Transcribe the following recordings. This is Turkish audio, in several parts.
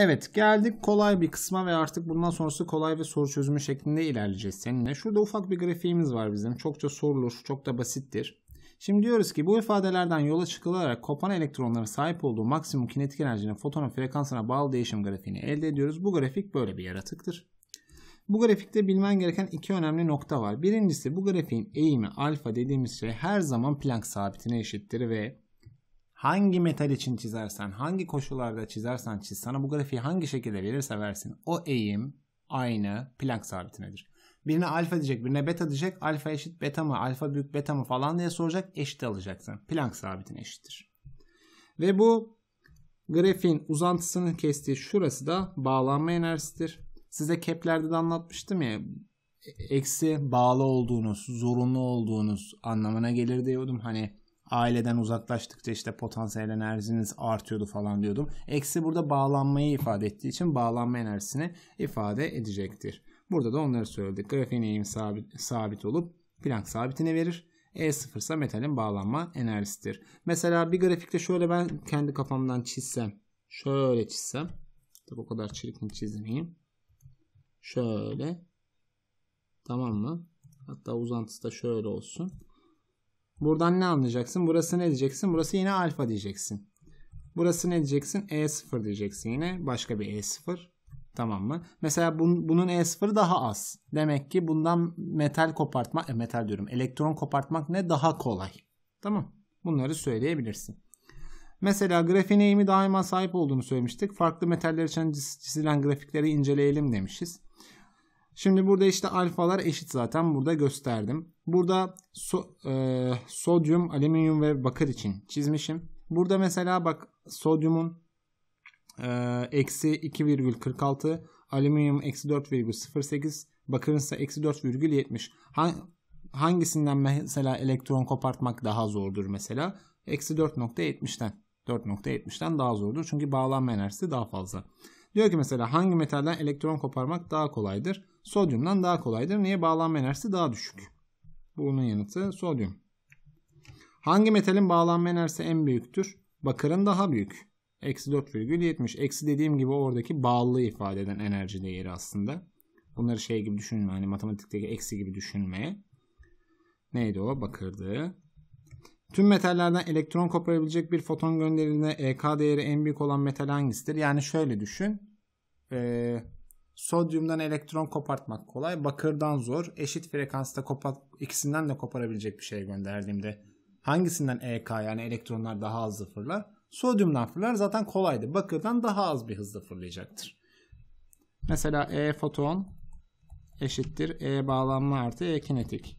Evet geldik kolay bir kısma ve artık bundan sonrası kolay ve soru çözümü şeklinde ilerleyeceğiz seninle. Şurada ufak bir grafiğimiz var bizim. Çokça sorulur, çok da basittir. Şimdi diyoruz ki bu ifadelerden yola çıkılarak kopan elektronların sahip olduğu maksimum kinetik enerjinin fotonun frekansına bağlı değişim grafiğini elde ediyoruz. Bu grafik böyle bir yaratıktır. Bu grafikte bilmen gereken iki önemli nokta var. Birincisi bu grafiğin eğimi alfa dediğimiz şey her zaman Planck sabitine eşittir ve hangi metal için çizersen, hangi koşullarda çizersen çiz, sana bu grafiği hangi şekilde verirse versin o eğim aynı Planck sabitinedir. Birine alfa diyecek, birine beta diyecek. Alfa eşit beta mı, alfa büyük beta mı falan diye soracak. Eşit alacaksın. Planck sabitine eşittir. Ve bu grafiğin uzantısının kestiği şurası da bağlanma enerjisidir. Size Kepler'de de anlatmıştım ya eksi bağlı olduğunuz, zorunlu olduğunuz anlamına gelir diyordum. Hani aileden uzaklaştıkça işte potansiyel enerjiniz artıyordu falan diyordum. Eksi burada bağlanmayı ifade ettiği için bağlanma enerjisini ifade edecektir. Burada da onları söyledik. Grafiğin eğimi sabit, sabit olup Planck sabitini verir. E0 ise metalin bağlanma enerjisidir. Mesela bir grafikte şöyle ben kendi kafamdan çizsem. Şöyle çizsem. Tabi o kadar çirkin çizmeyeyim. Şöyle. Tamam mı? Hatta uzantısı da şöyle olsun. Buradan ne anlayacaksın? Burası ne diyeceksin? Burası yine alfa diyeceksin. Burası ne diyeceksin? E0 diyeceksin yine. Başka bir E0. Tamam mı? Mesela bun, bunun E0 daha az. Demek ki bundan metal kopartmak, e, metal diyorum elektron kopartmak ne daha kolay. Tamam. Bunları söyleyebilirsin. Mesela grafiğin eğimi daima sahip olduğunu söylemiştik. Farklı metaller için çizilen grafikleri inceleyelim demişiz. Şimdi burada işte alfalar eşit zaten burada gösterdim. Burada so, e, sodyum, alüminyum ve bakır için çizmişim. Burada mesela bak sodyumun e, eksi 2,46 alüminyum eksi 4,08 bakırın ise eksi 4,70 Hang, hangisinden mesela elektron kopartmak daha zordur mesela eksi 4,70'ten 4,70'ten daha zordur çünkü bağlanma enerjisi daha fazla diyor ki mesela hangi metalden elektron koparmak daha kolaydır sodyumdan daha kolaydır. Niye? Bağlanma enerjisi daha düşük. Bunun yanıtı sodyum. Hangi metalin bağlanma enerjisi en büyüktür? Bakırın daha büyük. Eksi 4,70. Eksi dediğim gibi oradaki bağlılığı ifade eden enerji değeri aslında. Bunları şey gibi düşünme. Hani matematikteki eksi gibi düşünme. Neydi o? Bakırdı. Tüm metallerden elektron koparabilecek bir foton gönderildiğinde EK değeri en büyük olan metal hangisidir? Yani şöyle düşün. Ee, Sodyumdan elektron kopartmak kolay, bakırdan zor. Eşit frekansta kopar, ikisinden de koparabilecek bir şey gönderdiğimde hangisinden EK yani elektronlar daha hızlı fırlar? Sodyumdan fırlar zaten kolaydı. Bakırdan daha az bir hızla fırlayacaktır. Mesela E foton eşittir E bağlanma artı E kinetik.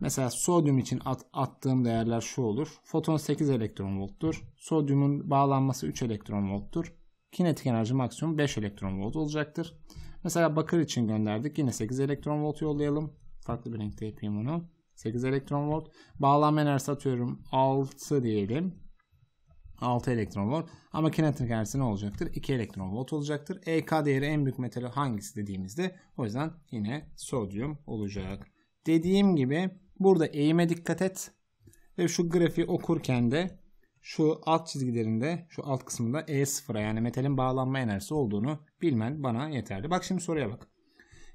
Mesela sodyum için at, attığım değerler şu olur. Foton 8 elektron volttur. Sodyumun bağlanması 3 elektron volttur. Kinetik enerji maksimum 5 elektron volt olacaktır. Mesela bakır için gönderdik. Yine 8 elektron volt yollayalım. Farklı bir renkte yapayım onu. 8 elektron volt. Bağlanma enerjisi atıyorum 6 diyelim. 6 elektron volt. Ama kinetik enerjisi ne olacaktır? 2 elektron volt olacaktır. EK değeri en büyük metali hangisi dediğimizde o yüzden yine sodyum olacak. Dediğim gibi burada eğime dikkat et. Ve şu grafiği okurken de şu alt çizgilerinde şu alt kısmında E0'a yani metalin bağlanma enerjisi olduğunu bilmen bana yeterli. Bak şimdi soruya bak.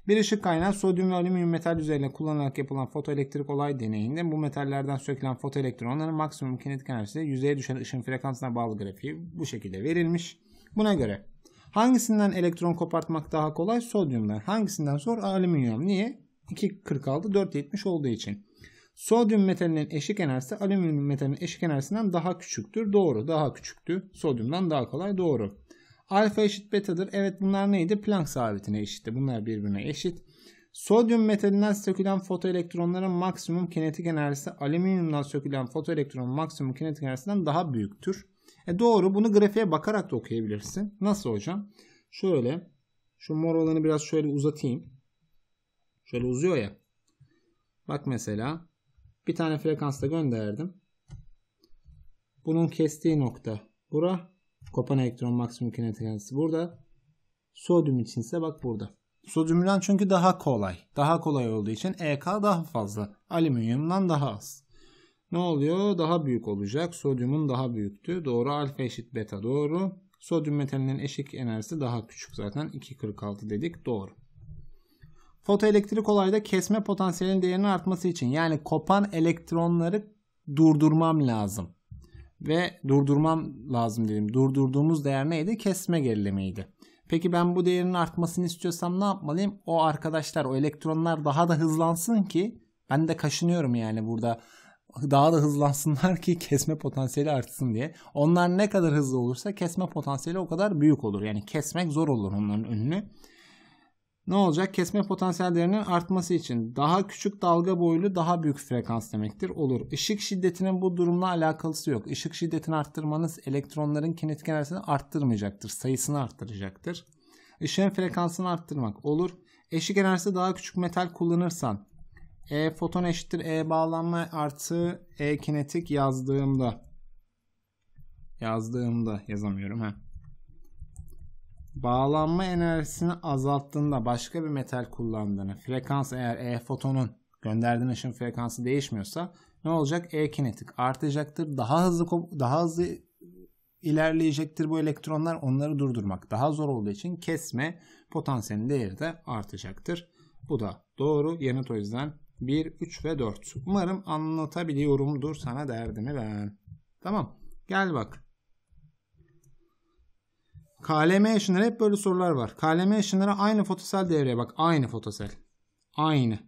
Bir ışık kaynağı sodyum ve alüminyum metal üzerine kullanılarak yapılan fotoelektrik olay deneyinde bu metallerden sökülen fotoelektronların maksimum kinetik enerjisi yüzeye düşen ışın frekansına bağlı grafiği bu şekilde verilmiş. Buna göre hangisinden elektron kopartmak daha kolay? Sodyumdan. Hangisinden zor? Alüminyum. Niye? 2.46 4.70 olduğu için. Sodyum metalinin eşik enerjisi alüminyum metalinin eşik enerjisinden daha küçüktür. Doğru daha küçüktü. Sodyumdan daha kolay doğru. Alfa eşit betadır. Evet bunlar neydi? Planck sabitine eşitti. Bunlar birbirine eşit. Sodyum metalinden sökülen fotoelektronların maksimum kinetik enerjisi alüminyumdan sökülen fotoelektronun maksimum kinetik enerjisinden daha büyüktür. E doğru bunu grafiğe bakarak da okuyabilirsin. Nasıl hocam? Şöyle şu mor olanı biraz şöyle uzatayım. Şöyle uzuyor ya. Bak mesela bir tane frekansla gönderdim. Bunun kestiği nokta bura. Kopan elektron maksimum kinetik enerjisi burada. Sodyum içinse bak burada. Sodyumdan çünkü daha kolay. Daha kolay olduğu için EK daha fazla. Alüminyumdan daha az. Ne oluyor? Daha büyük olacak. Sodyumun daha büyüktü. Doğru. Alfa eşit beta doğru. Sodyum metalinin eşik enerjisi daha küçük zaten. 2.46 dedik. Doğru. Fotoelektrik olayda kesme potansiyelinin değerinin artması için yani kopan elektronları durdurmam lazım. Ve durdurmam lazım dedim. Durdurduğumuz değer neydi? Kesme gerilemeydi. Peki ben bu değerin artmasını istiyorsam ne yapmalıyım? O arkadaşlar o elektronlar daha da hızlansın ki ben de kaşınıyorum yani burada daha da hızlansınlar ki kesme potansiyeli artsın diye. Onlar ne kadar hızlı olursa kesme potansiyeli o kadar büyük olur. Yani kesmek zor olur onların önünü ne olacak? Kesme potansiyellerinin artması için daha küçük dalga boylu daha büyük frekans demektir olur. Işık şiddetinin bu durumla alakalısı yok. Işık şiddetini arttırmanız elektronların kinetik enerjisini arttırmayacaktır. Sayısını arttıracaktır. Işığın frekansını arttırmak olur. Eşik enerjisi daha küçük metal kullanırsan E foton eşittir E bağlanma artı E kinetik yazdığımda yazdığımda yazamıyorum. Heh bağlanma enerjisini azalttığında başka bir metal kullandığını, frekans eğer E fotonun gönderdiğin ışın frekansı değişmiyorsa ne olacak? E kinetik artacaktır. Daha hızlı daha hızlı ilerleyecektir bu elektronlar. Onları durdurmak daha zor olduğu için kesme potansiyelinin değeri de artacaktır. Bu da doğru yanıt o yüzden 1, 3 ve 4. Umarım anlatabiliyorumdur sana derdimi ben. Tamam. Gel bak. KLM ışınları hep böyle sorular var. KLM ışınları aynı fotosel devreye bak. Aynı fotosel. Aynı.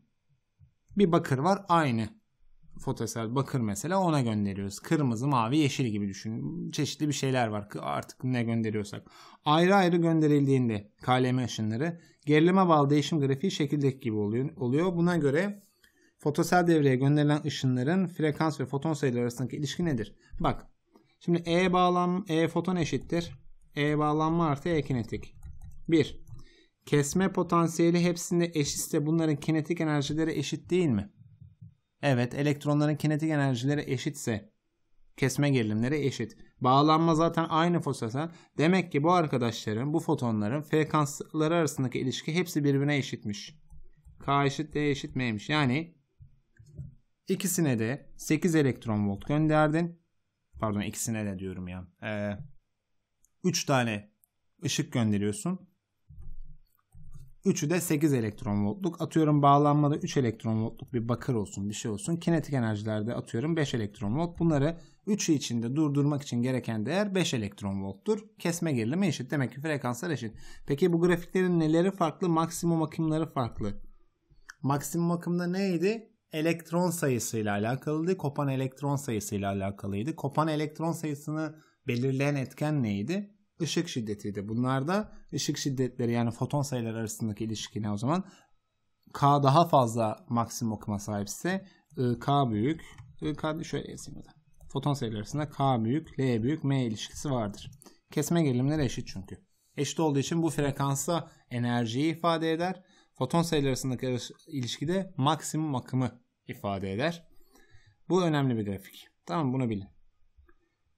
Bir bakır var aynı. Fotosel bakır mesela ona gönderiyoruz. Kırmızı, mavi, yeşil gibi düşün. Çeşitli bir şeyler var artık ne gönderiyorsak. Ayrı ayrı gönderildiğinde KLM ışınları gerileme bağlı değişim grafiği şekildeki gibi oluyor. Buna göre fotosel devreye gönderilen ışınların frekans ve foton sayıları arasındaki ilişki nedir? Bak Şimdi E bağlam E foton eşittir e bağlanma artı E kinetik. 1. Kesme potansiyeli hepsinde eşitse bunların kinetik enerjileri eşit değil mi? Evet elektronların kinetik enerjileri eşitse kesme gerilimleri eşit. Bağlanma zaten aynı fosfaten. Demek ki bu arkadaşların bu fotonların frekansları arasındaki ilişki hepsi birbirine eşitmiş. K eşit D eşit M'ymiş. Yani ikisine de 8 elektron volt gönderdin. Pardon ikisine de diyorum ya. Ee, 3 tane ışık gönderiyorsun. Üçü de 8 elektron voltluk. Atıyorum bağlanmada 3 elektron voltluk bir bakır olsun bir şey olsun. Kinetik enerjilerde atıyorum 5 elektron volt. Bunları 3'ü içinde durdurmak için gereken değer 5 elektron volttur. Kesme gerilimi eşit. Demek ki frekanslar eşit. Peki bu grafiklerin neleri farklı? Maksimum akımları farklı. Maksimum akımda neydi? Elektron sayısıyla alakalıydı. Kopan elektron sayısıyla alakalıydı. Kopan elektron sayısını belirleyen etken neydi? ışık şiddetiydi. Bunlar da ışık şiddetleri yani foton sayıları arasındaki ilişki o zaman? K daha fazla maksimum okuma sahipse K büyük. K şöyle yazayım da. Foton sayıları arasında K büyük, L büyük, M ilişkisi vardır. Kesme gerilimleri eşit çünkü. Eşit olduğu için bu frekansa enerjiyi ifade eder. Foton sayıları arasındaki ilişkide maksimum akımı ifade eder. Bu önemli bir grafik. Tamam bunu bilin.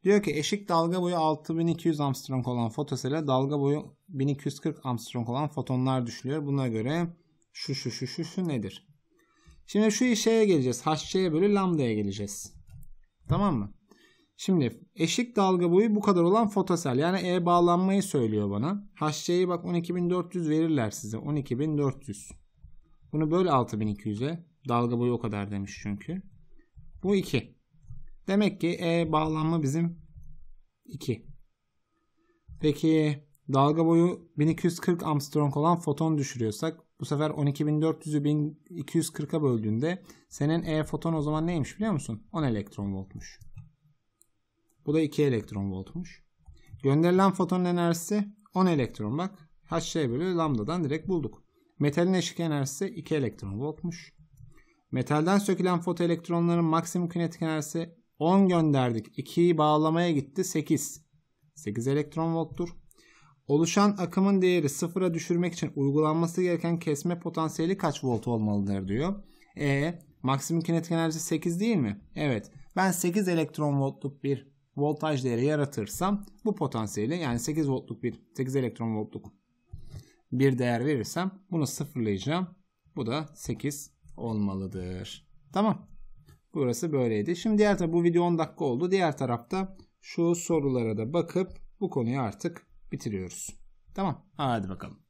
Diyor ki eşik dalga boyu 6200 Armstrong olan fotosele dalga boyu 1240 Armstrong olan fotonlar düşülüyor. Buna göre şu şu şu şu şu nedir? Şimdi şu şeye geleceğiz. HC'ye bölü lambda'ya geleceğiz. Tamam mı? Şimdi eşik dalga boyu bu kadar olan fotosel. Yani E bağlanmayı söylüyor bana. HC'yi bak 12400 verirler size. 12400. Bunu böl 6200'e. Dalga boyu o kadar demiş çünkü. Bu 2. Demek ki E bağlanma bizim 2. Peki dalga boyu 1240 Armstrong olan foton düşürüyorsak bu sefer 12400'ü 1240'a böldüğünde senin E foton o zaman neymiş biliyor musun? 10 elektron voltmuş. Bu da 2 elektron voltmuş. Gönderilen fotonun enerjisi 10 elektron bak. HC bölü lambdadan direkt bulduk. Metalin eşik enerjisi 2 elektron voltmuş. Metalden sökülen fotoelektronların maksimum kinetik enerjisi 10 gönderdik. 2'yi bağlamaya gitti. 8. 8 elektron volttur. Oluşan akımın değeri sıfıra düşürmek için uygulanması gereken kesme potansiyeli kaç volt olmalıdır diyor. E maksimum kinetik enerji 8 değil mi? Evet. Ben 8 elektron voltluk bir voltaj değeri yaratırsam bu potansiyeli yani 8 voltluk bir 8 elektron voltluk bir değer verirsem bunu sıfırlayacağım. Bu da 8 olmalıdır. Tamam. Burası böyleydi. Şimdi diğer taraf bu video 10 dakika oldu. Diğer tarafta şu sorulara da bakıp bu konuyu artık bitiriyoruz. Tamam. Hadi bakalım.